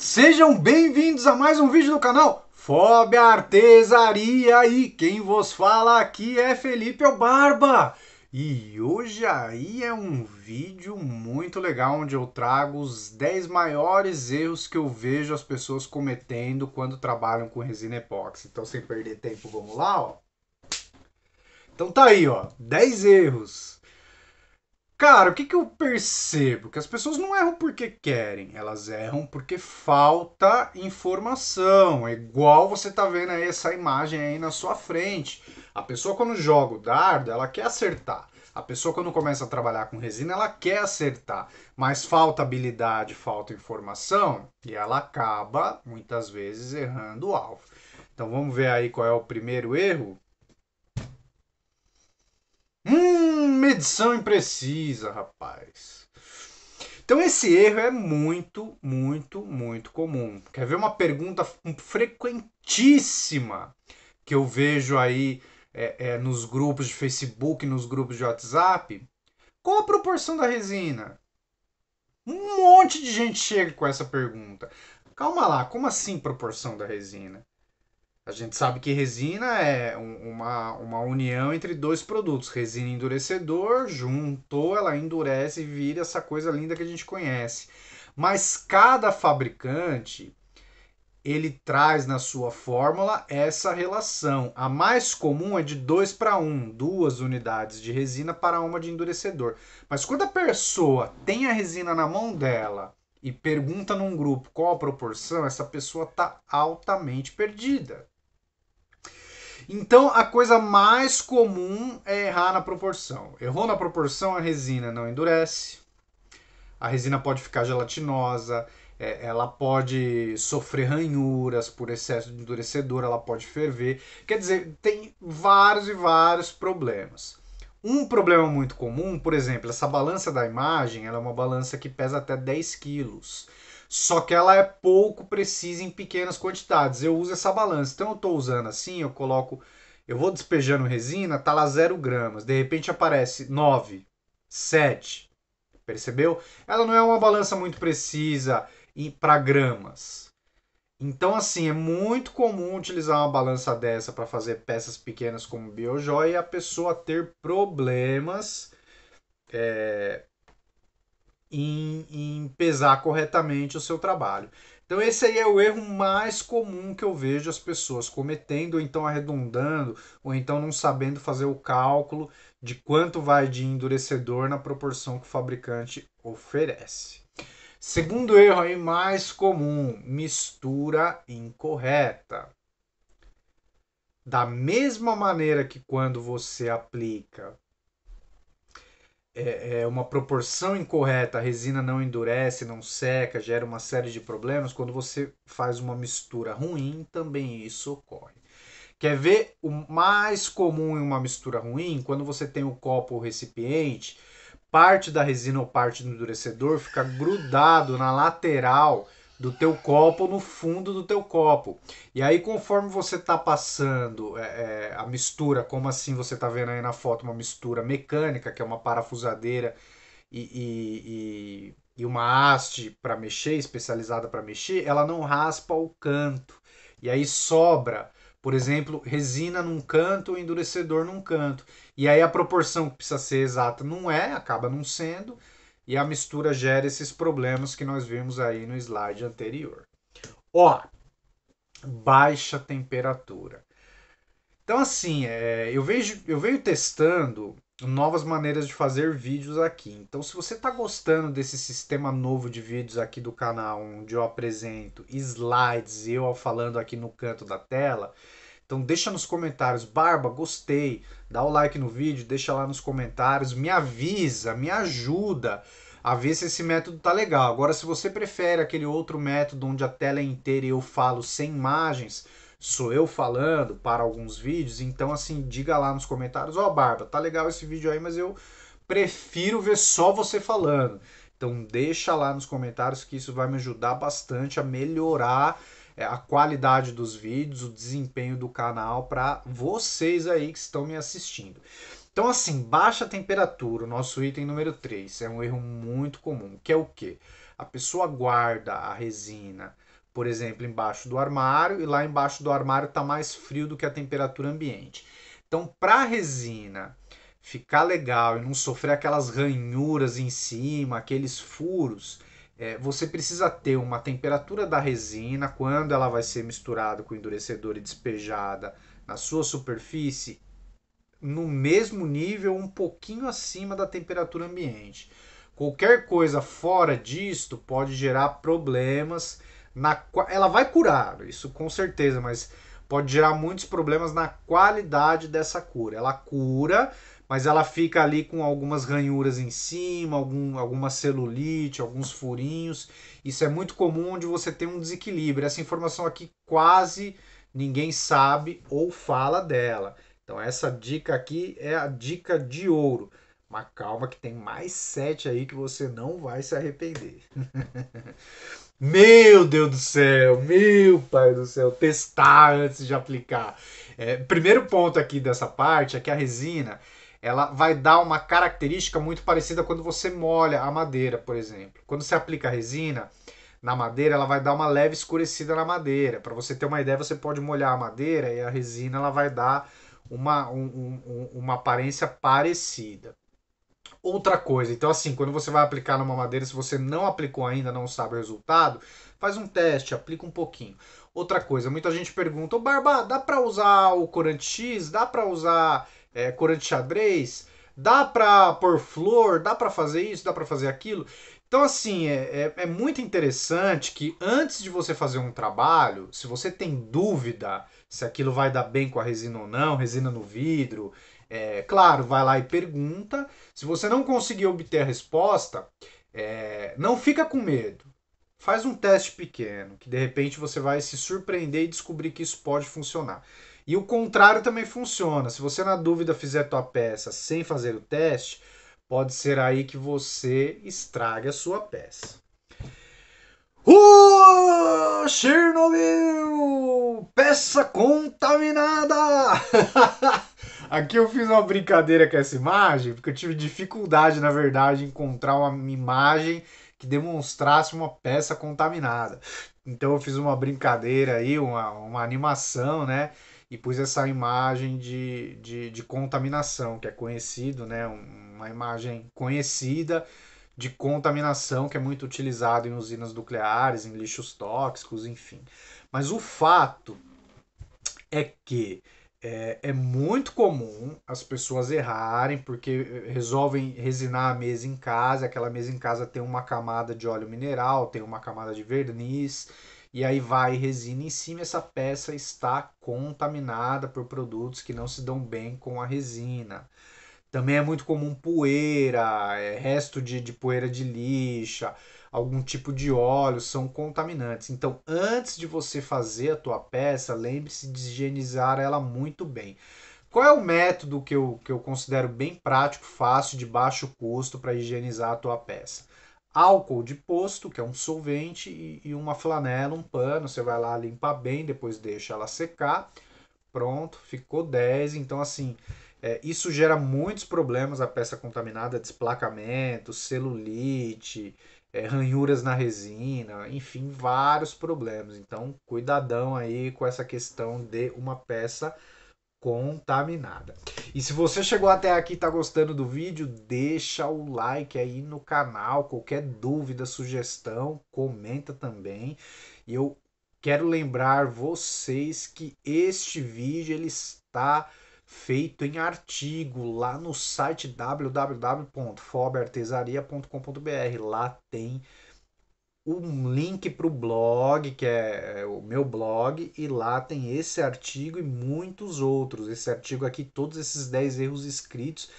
Sejam bem-vindos a mais um vídeo do canal Fobia Artesaria e quem vos fala aqui é Felipe o Barba. E hoje aí é um vídeo muito legal onde eu trago os 10 maiores erros que eu vejo as pessoas cometendo quando trabalham com resina epóxi. Então sem perder tempo, vamos lá, ó. Então tá aí, ó, 10 erros Cara, o que, que eu percebo? Que as pessoas não erram porque querem, elas erram porque falta informação. É igual você tá vendo aí essa imagem aí na sua frente. A pessoa quando joga o dardo, ela quer acertar. A pessoa quando começa a trabalhar com resina, ela quer acertar, mas falta habilidade, falta informação e ela acaba muitas vezes errando o alvo. Então vamos ver aí qual é o primeiro erro Hum, medição imprecisa, rapaz. Então esse erro é muito, muito, muito comum. Quer ver uma pergunta frequentíssima que eu vejo aí é, é, nos grupos de Facebook, nos grupos de WhatsApp? Qual a proporção da resina? Um monte de gente chega com essa pergunta. Calma lá, como assim proporção da resina? A gente sabe que resina é um, uma, uma união entre dois produtos, resina endurecedor, juntou, ela endurece e vira essa coisa linda que a gente conhece. Mas cada fabricante ele traz na sua fórmula essa relação. A mais comum é de 2 para 1, duas unidades de resina para uma de endurecedor. Mas quando a pessoa tem a resina na mão dela e pergunta num grupo qual a proporção, essa pessoa está altamente perdida. Então a coisa mais comum é errar na proporção. Errou na proporção, a resina não endurece, a resina pode ficar gelatinosa, é, ela pode sofrer ranhuras por excesso de endurecedor, ela pode ferver. Quer dizer, tem vários e vários problemas. Um problema muito comum, por exemplo, essa balança da imagem, ela é uma balança que pesa até 10 quilos. Só que ela é pouco precisa em pequenas quantidades. Eu uso essa balança. Então eu estou usando assim, eu coloco, eu vou despejando resina, tá lá 0 gramas. De repente aparece 9, 7. Percebeu? Ela não é uma balança muito precisa para gramas. Então, assim, é muito comum utilizar uma balança dessa para fazer peças pequenas como biojoia e a pessoa ter problemas é, em, em pesar corretamente o seu trabalho. Então esse aí é o erro mais comum que eu vejo as pessoas cometendo, ou então arredondando, ou então não sabendo fazer o cálculo de quanto vai de endurecedor na proporção que o fabricante oferece. Segundo erro aí mais comum, mistura incorreta. Da mesma maneira que quando você aplica é, é uma proporção incorreta, a resina não endurece, não seca, gera uma série de problemas. Quando você faz uma mistura ruim, também isso ocorre. Quer ver o mais comum em uma mistura ruim? Quando você tem o copo ou recipiente, parte da resina ou parte do endurecedor fica grudado na lateral do teu copo no fundo do teu copo. E aí, conforme você está passando é, é, a mistura, como assim você está vendo aí na foto, uma mistura mecânica, que é uma parafusadeira e, e, e, e uma haste para mexer, especializada para mexer, ela não raspa o canto. E aí sobra, por exemplo, resina num canto, endurecedor num canto. E aí a proporção que precisa ser exata não é, acaba não sendo e a mistura gera esses problemas que nós vimos aí no slide anterior. Ó, baixa temperatura. Então assim, é, eu, vejo, eu venho testando novas maneiras de fazer vídeos aqui. Então, se você está gostando desse sistema novo de vídeos aqui do canal, onde eu apresento slides e eu falando aqui no canto da tela, então deixa nos comentários, Barba, gostei, dá o like no vídeo, deixa lá nos comentários, me avisa, me ajuda a ver se esse método tá legal. Agora, se você prefere aquele outro método onde a tela é inteira e eu falo sem imagens, sou eu falando para alguns vídeos, então assim, diga lá nos comentários, ó oh, Barba, tá legal esse vídeo aí, mas eu prefiro ver só você falando. Então deixa lá nos comentários que isso vai me ajudar bastante a melhorar é, a qualidade dos vídeos, o desempenho do canal para vocês aí que estão me assistindo. Então, assim, baixa temperatura, o nosso item número 3, é um erro muito comum, que é o quê? A pessoa guarda a resina, por exemplo, embaixo do armário, e lá embaixo do armário está mais frio do que a temperatura ambiente. Então, para a resina ficar legal e não sofrer aquelas ranhuras em cima, aqueles furos, é, você precisa ter uma temperatura da resina quando ela vai ser misturada com endurecedor e despejada na sua superfície no mesmo nível, um pouquinho acima da temperatura ambiente. Qualquer coisa fora disto pode gerar problemas. Na, ela vai curar, isso com certeza, mas pode gerar muitos problemas na qualidade dessa cura. Ela cura, mas ela fica ali com algumas ranhuras em cima, algum, alguma celulite, alguns furinhos. Isso é muito comum onde você tem um desequilíbrio. Essa informação aqui quase ninguém sabe ou fala dela. Então essa dica aqui é a dica de ouro. Mas calma que tem mais sete aí que você não vai se arrepender. meu Deus do céu, meu pai do céu, testar antes de aplicar. É, primeiro ponto aqui dessa parte é que a resina ela vai dar uma característica muito parecida quando você molha a madeira, por exemplo. Quando você aplica a resina na madeira, ela vai dar uma leve escurecida na madeira. Para você ter uma ideia, você pode molhar a madeira e a resina ela vai dar uma, um, um, uma aparência parecida. Outra coisa, então assim, quando você vai aplicar numa madeira, se você não aplicou ainda, não sabe o resultado, faz um teste, aplica um pouquinho. Outra coisa, muita gente pergunta, ô Barba, dá para usar o corante X? Dá para usar é, corante xadrez? Dá para pôr flor? Dá para fazer isso? Dá para fazer aquilo? Então, assim, é, é, é muito interessante que antes de você fazer um trabalho, se você tem dúvida, se aquilo vai dar bem com a resina ou não, resina no vidro. É, claro, vai lá e pergunta. Se você não conseguir obter a resposta, é, não fica com medo. Faz um teste pequeno, que de repente você vai se surpreender e descobrir que isso pode funcionar. E o contrário também funciona. Se você na dúvida fizer tua peça sem fazer o teste, pode ser aí que você estrague a sua peça. Uh, Chernobyl! Peça contaminada! Aqui eu fiz uma brincadeira com essa imagem, porque eu tive dificuldade, na verdade, em encontrar uma imagem que demonstrasse uma peça contaminada. Então eu fiz uma brincadeira aí, uma, uma animação, né? E pus essa imagem de, de, de contaminação, que é conhecido, né? Uma imagem conhecida de contaminação que é muito utilizado em usinas nucleares, em lixos tóxicos, enfim. Mas o fato é que é, é, muito comum as pessoas errarem porque eh, resolvem resinar a mesa em casa. Aquela mesa em casa tem uma camada de óleo mineral, tem uma camada de verniz, e aí vai resina em cima. Essa peça está contaminada por produtos que não se dão bem com a resina. Também é muito comum poeira, é, resto de, de poeira de lixa, algum tipo de óleo, são contaminantes. Então, antes de você fazer a tua peça, lembre-se de higienizar ela muito bem. Qual é o método que eu, que eu considero bem prático, fácil, de baixo custo para higienizar a tua peça? Álcool de posto, que é um solvente, e, e uma flanela, um pano. Você vai lá limpar bem, depois deixa ela secar. Pronto, ficou 10. Então, assim, é, isso gera muitos problemas, a peça contaminada, desplacamento, celulite, é, ranhuras na resina, enfim, vários problemas. Então, cuidadão aí com essa questão de uma peça contaminada. E se você chegou até aqui e está gostando do vídeo, deixa o like aí no canal, qualquer dúvida, sugestão, comenta também. E eu quero lembrar vocês que este vídeo ele está feito em artigo lá no site www.fobartesaria.com.br. Lá tem um link para o blog, que é o meu blog, e lá tem esse artigo e muitos outros. Esse artigo aqui, todos esses 10 erros escritos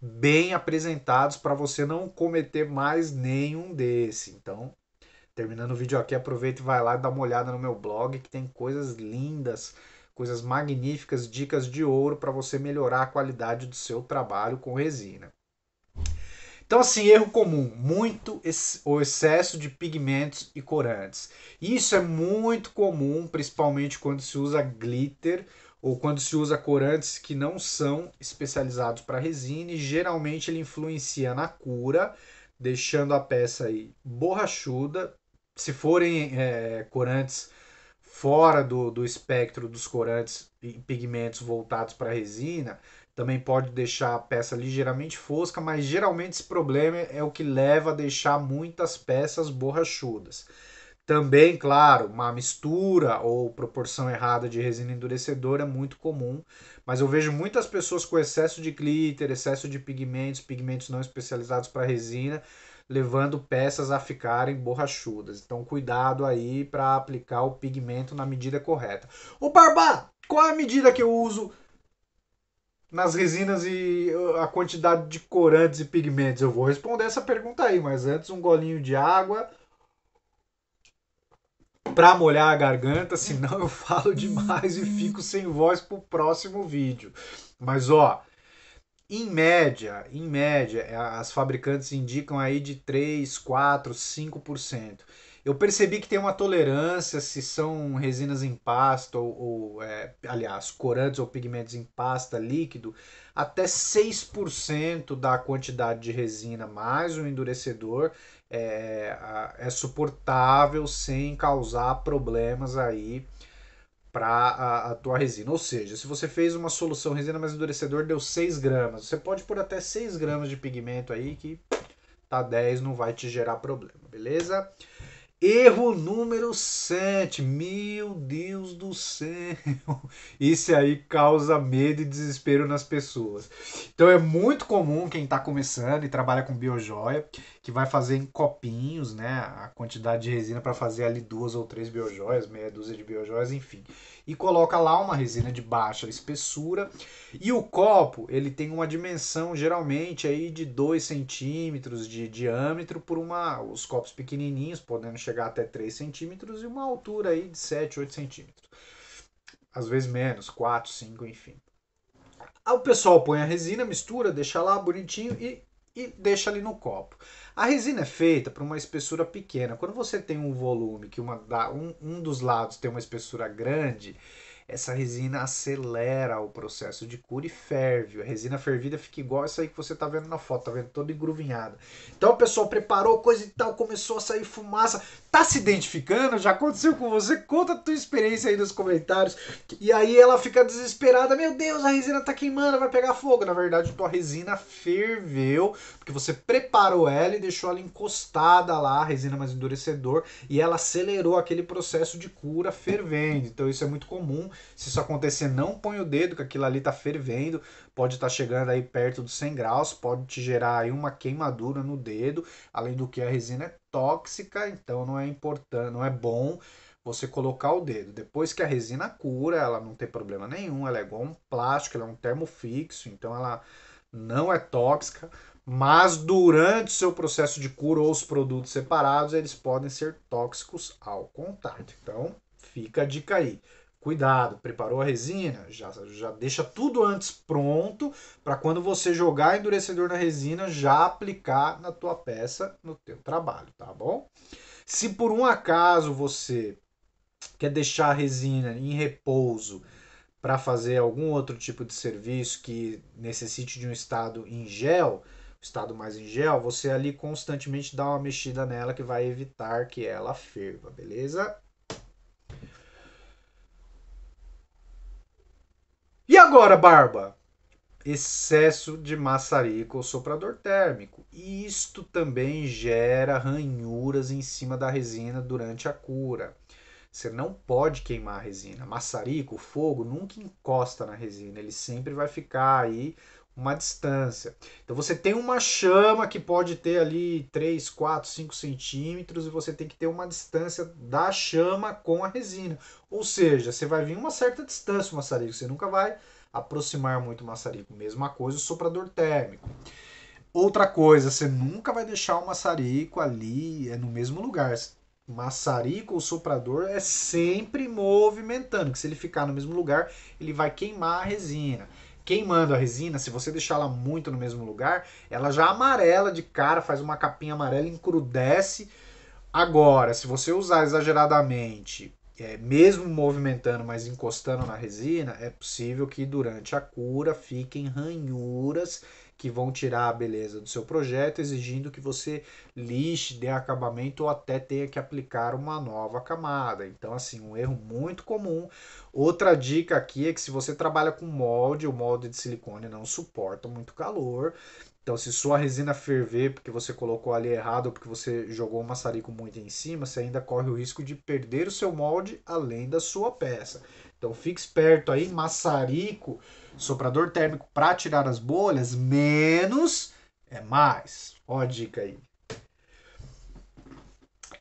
bem apresentados para você não cometer mais nenhum desse. Então, terminando o vídeo aqui, aproveita e vai lá e dá uma olhada no meu blog que tem coisas lindas coisas magníficas, dicas de ouro para você melhorar a qualidade do seu trabalho com resina. Então, assim, erro comum, muito o excesso de pigmentos e corantes. Isso é muito comum, principalmente quando se usa glitter ou quando se usa corantes que não são especializados para resina e geralmente ele influencia na cura, deixando a peça aí borrachuda. Se forem é, corantes fora do, do espectro dos corantes e pigmentos voltados para a resina, também pode deixar a peça ligeiramente fosca, mas geralmente esse problema é o que leva a deixar muitas peças borrachudas. Também, claro, uma mistura ou proporção errada de resina endurecedora é muito comum, mas eu vejo muitas pessoas com excesso de glitter, excesso de pigmentos, pigmentos não especializados para resina, levando peças a ficarem borrachudas. Então, cuidado aí para aplicar o pigmento na medida correta. O barba, qual é a medida que eu uso nas resinas e uh, a quantidade de corantes e pigmentos? Eu vou responder essa pergunta aí, mas antes um golinho de água para molhar a garganta, senão eu falo demais e fico sem voz pro próximo vídeo. Mas ó, em média, em média, é, as fabricantes indicam aí de 3, 4, 5%. Eu percebi que tem uma tolerância se são resinas em pasta, ou, ou é, aliás, corantes ou pigmentos em pasta líquido, até 6% da quantidade de resina mais o um endurecedor é, é suportável sem causar problemas aí para a, a, tua resina. Ou seja, se você fez uma solução resina mais endurecedor, deu 6 gramas. Você pode pôr até 6 gramas de pigmento aí que tá 10, não vai te gerar problema, beleza? Erro número 7. Meu Deus do céu. Isso aí causa medo e desespero nas pessoas. Então é muito comum quem está começando e trabalha com biojoia, que vai fazer em copinhos, né? A quantidade de resina para fazer ali duas ou três biojoias, meia dúzia de biojoias, enfim e coloca lá uma resina de baixa espessura. E o copo, ele tem uma dimensão geralmente aí de 2 centímetros de diâmetro por uma... Os copos pequenininhos podendo chegar até 3 centímetros e uma altura aí de 7, 8 centímetros. Às vezes menos, 4, 5, enfim. Aí o pessoal põe a resina, mistura, deixa lá bonitinho e e deixa ali no copo. A resina é feita para uma espessura pequena. Quando você tem um volume que uma, um, um dos lados tem uma espessura grande, essa resina acelera o processo de cura e ferve. A resina fervida fica igual essa aí que você tá vendo na foto, tá vendo toda engruvinhada. Então o pessoal preparou coisa e tal, começou a sair fumaça. Tá se identificando? Já aconteceu com você? Conta a tua experiência aí nos comentários. E aí ela fica desesperada, meu Deus, a resina tá queimando, vai pegar fogo. Na verdade, tua resina ferveu, porque você preparou ela e deixou ela encostada lá, a resina mais endurecedor, e ela acelerou aquele processo de cura fervendo. Então isso é muito comum se isso acontecer, não põe o dedo, que aquilo ali tá fervendo, pode estar tá chegando aí perto dos 100 graus, pode te gerar aí uma queimadura no dedo, além do que a resina é tóxica, então não é importante, não é bom você colocar o dedo. Depois que a resina cura, ela não tem problema nenhum, ela é igual um plástico, ela é um termofixo, então ela não é tóxica, mas durante o seu processo de cura ou os produtos separados, eles podem ser tóxicos ao contato. Então, fica a dica aí. Cuidado, preparou a resina, já, já deixa tudo antes pronto para quando você jogar endurecedor na resina já aplicar na tua peça, no teu trabalho, tá bom? Se por um acaso você quer deixar a resina em repouso para fazer algum outro tipo de serviço que necessite de um estado em gel, estado mais em gel, você ali constantemente dá uma mexida nela que vai evitar que ela ferva, beleza? Agora, barba. Excesso de maçarico ou soprador térmico. E isto também gera ranhuras em cima da resina durante a cura. Você não pode queimar a resina. Maçarico, fogo, nunca encosta na resina. Ele sempre vai ficar aí uma distância. Então você tem uma chama que pode ter ali 3, 4, 5 centímetros e você tem que ter uma distância da chama com a resina. Ou seja, você vai vir uma certa distância o maçarico, você nunca vai aproximar muito o maçarico. Mesma coisa o soprador térmico. Outra coisa, você nunca vai deixar o maçarico ali é no mesmo lugar. Maçarico ou soprador é sempre movimentando, que se ele ficar no mesmo lugar, ele vai queimar a resina. Queimando a resina, se você deixar ela muito no mesmo lugar, ela já amarela de cara, faz uma capinha amarela, encrudece. Agora, se você usar exageradamente é, mesmo movimentando, mas encostando na resina, é possível que durante a cura fiquem ranhuras que vão tirar a beleza do seu projeto, exigindo que você lixe, dê acabamento ou até tenha que aplicar uma nova camada. Então, assim, um erro muito comum. Outra dica aqui é que se você trabalha com molde, o molde de silicone não suporta muito calor, então, se sua resina ferver porque você colocou ali errado ou porque você jogou o um maçarico muito em cima, você ainda corre o risco de perder o seu molde além da sua peça. Então, fique esperto aí, maçarico, soprador térmico para tirar as bolhas, menos é mais. Ó a dica aí.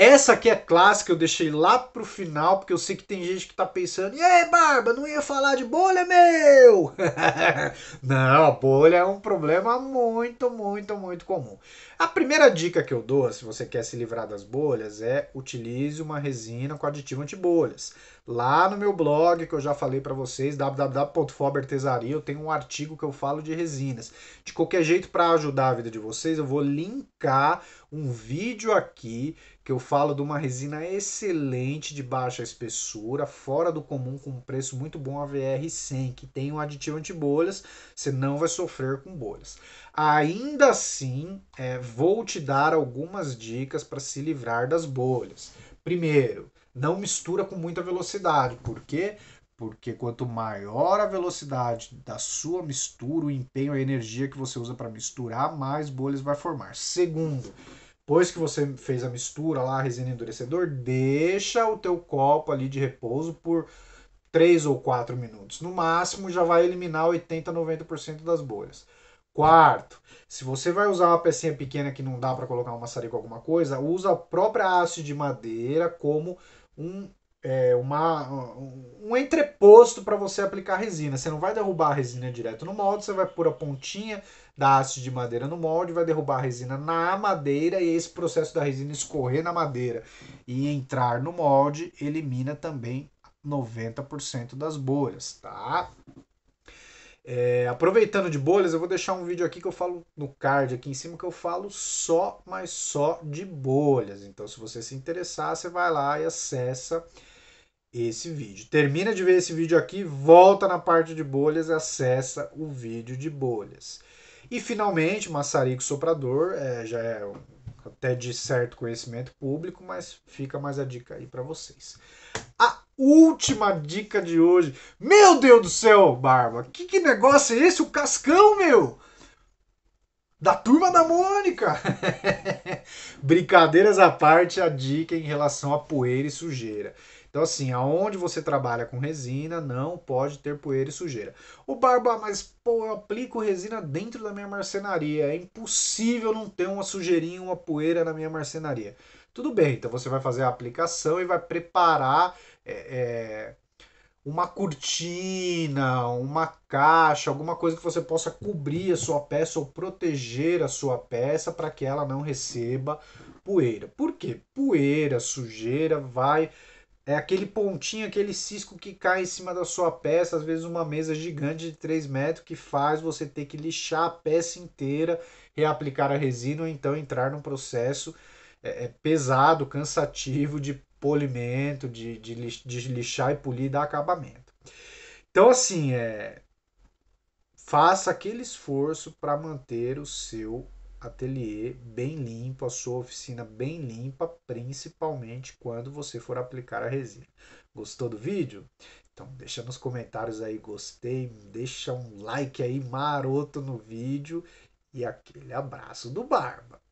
Essa aqui é clássica, eu deixei lá pro final, porque eu sei que tem gente que tá pensando, e aí, Barba, não ia falar de bolha, meu? não, bolha é um problema muito, muito, muito comum. A primeira dica que eu dou, se você quer se livrar das bolhas, é utilize uma resina com aditivo antibolhas. Lá no meu blog, que eu já falei para vocês, www.fobertesaria, eu tenho um artigo que eu falo de resinas. De qualquer jeito, para ajudar a vida de vocês, eu vou linkar um vídeo aqui que eu falo de uma resina excelente de baixa espessura, fora do comum, com um preço muito bom, a VR100, que tem um aditivo antibolhas, você não vai sofrer com bolhas. Ainda assim, é, vou te dar algumas dicas para se livrar das bolhas. Primeiro, não mistura com muita velocidade, por quê? Porque quanto maior a velocidade da sua mistura, o empenho, a energia que você usa para misturar, mais bolhas vai formar. Segundo, depois que você fez a mistura lá, a resina endurecedor, deixa o teu copo ali de repouso por 3 ou 4 minutos. No máximo já vai eliminar 80, 90% das bolhas. Quarto, se você vai usar uma pecinha pequena que não dá para colocar um maçarico alguma coisa, usa a própria haste de madeira como um é, uma, um entreposto para você aplicar resina. Você não vai derrubar a resina direto no molde, você vai pôr a pontinha da haste de madeira no molde, vai derrubar a resina na madeira e esse processo da resina escorrer na madeira e entrar no molde elimina também 90% das bolhas, tá? É, aproveitando de bolhas, eu vou deixar um vídeo aqui que eu falo no card aqui em cima que eu falo só, mas só de bolhas. Então, se você se interessar, você vai lá e acessa esse vídeo. Termina de ver esse vídeo aqui, volta na parte de bolhas e acessa o vídeo de bolhas. E finalmente, maçarico soprador, é, já é até de certo conhecimento público, mas fica mais a dica aí para vocês. Ah, última dica de hoje. Meu Deus do céu, Barba, que, que negócio é esse? O Cascão, meu! Da turma da Mônica! Brincadeiras à parte, a dica em relação a poeira e sujeira. Então, assim, aonde você trabalha com resina, não pode ter poeira e sujeira. O Barba, mas pô, eu aplico resina dentro da minha marcenaria. É impossível não ter uma sujeirinha, uma poeira na minha marcenaria. Tudo bem, então você vai fazer a aplicação e vai preparar é, é, uma cortina, uma caixa, alguma coisa que você possa cobrir a sua peça ou proteger a sua peça para que ela não receba poeira. Por quê? Poeira, sujeira, vai. É aquele pontinho, aquele cisco que cai em cima da sua peça, às vezes uma mesa gigante de 3 metros, que faz você ter que lixar a peça inteira, reaplicar a resina ou então entrar num processo é, é pesado, cansativo de polimento, de, de, de lixar e polir, dar acabamento. Então, assim, é, faça aquele esforço para manter o seu ateliê bem limpo, a sua oficina bem limpa, principalmente quando você for aplicar a resina. Gostou do vídeo? Então deixa nos comentários aí gostei, deixa um like aí maroto no vídeo e aquele abraço do Barba.